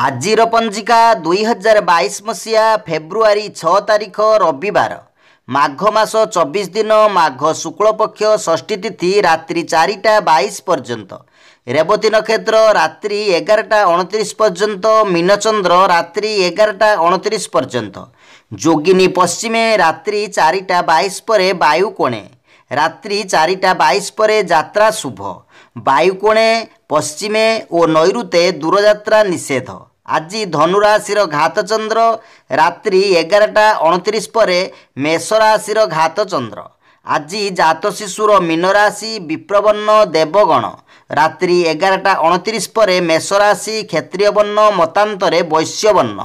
ଆଜିର ପଞ୍ଜିକା ଦୁଇହଜାର ବାଇଶ ମସିହା ଫେବୃଆରୀ ଛଅ ତାରିଖ ରବିବାର ମାଘ ମାସ ଚବିଶ ଦିନ ମାଘ ଶୁକ୍ଳପକ୍ଷ ଷଷ୍ଠୀ ତିଥି ରାତ୍ରି ଚାରିଟା ବାଇଶ ପର୍ଯ୍ୟନ୍ତ ରେବତୀ ନକ୍ଷତ୍ର ରାତ୍ରି ଏଗାରଟା ଅଣତିରିଶ ପର୍ଯ୍ୟନ୍ତ ମୀନଚନ୍ଦ୍ର ରାତ୍ରି ଏଗାରଟା ଅଣତିରିଶ ପର୍ଯ୍ୟନ୍ତ ଯୋଗିନୀ ପଶ୍ଚିମେ ରାତ୍ରି ଚାରିଟା ବାଇଶ ପରେ ବାୟୁ କୋଣେ রাত্রি চারিটা বাইশ পরে যাত্রা শুভ বায়ুকোণে পশ্চিমে ও নৈরুতে দূরযাত্রা নিষেধ ଆଜି ଧନୁରାଶିର ଘାତଚନ୍ଦ୍ର ରାତ୍ରି ଏଗାରଟା ଅଣତିରିଶ ପରେ ମେଷରାଶିର ଘାତଚନ୍ଦ୍ର ଆଜି ଜାତ ଶିଶୁର ମୀନରାଶି ବିପ୍ରବର୍ଣ୍ଣ ଦେବଗଣ ରାତ୍ରି ଏଗାରଟା ଅଣତିରିଶ ପରେ ମେଷରାଶି କ୍ଷତ୍ରିୟବର୍ଣ୍ଣ ମତାନ୍ତରେ ବୈଶ୍ୟବର୍ଣ୍ଣ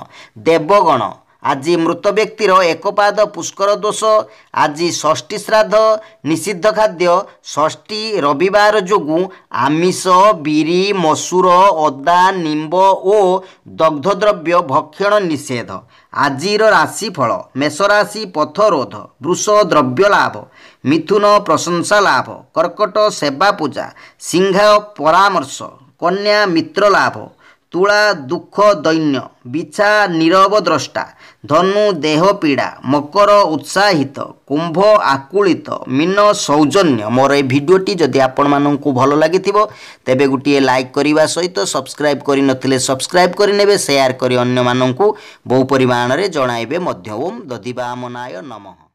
ଦେବଗଣ ଆଜି ମୃତ ବ୍ୟକ୍ତିର ଏକପାଦ ପୁଷ୍କର ଦୋଷ ଆଜି ଷଷ୍ଠୀ ଶ୍ରାଦ୍ଧ ନିଷିଦ୍ଧ ଖାଦ୍ୟ ଷଷ୍ଠୀ ରବିବାର ଯୋଗୁଁ ଆମିଷ ବିରି ମସୁର ଅଦା ନିମ୍ବ ଓ ଦଗ୍ଧ ଦ୍ରବ୍ୟ ଭକ୍ଷଣ ନିଷେଧ ଆଜିର ରାଶି ରାଶିଫଳ ମେଷରାଶି ପଥରୋଧ ବୃଷ ଦ୍ରବ୍ୟ ଲାଭ ମିଥୁନ ପ୍ରଶଂସା ଲାଭ କର୍କଟ ସେବା ପୂଜା ସିଂହ ପରାମର୍ଶ କନ୍ୟା ମିତ୍ର ଲାଭ ତୁଳା ଦୁଃଖ ଦୈନ୍ୟ ବିଛା ନୀରବ ଦ୍ରଷ୍ଟା ଧନୁ ଦେହ ପୀଡ଼ା ମକର ଉତ୍ସାହିତ କୁମ୍ଭ ଆକୁଳିତ ମୀନ ସୌଜନ୍ୟ ମୋର ଏ ଭିଡ଼ିଓଟି ଯଦି ଆପଣମାନଙ୍କୁ ଭଲ ଲାଗିଥିବ ତେବେ ଗୋଟିଏ ଲାଇକ୍ କରିବା ସହିତ ସବସ୍କ୍ରାଇବ୍ କରିନଥିଲେ ସବସ୍କ୍ରାଇବ୍ କରିନେବେ ସେୟାର କରି ଅନ୍ୟମାନଙ୍କୁ ବହୁ ପରିମାଣରେ ଜଣାଇବେ ମଧ୍ୟ ଓମ୍ ଦଧିବାମନାୟ ନମଃ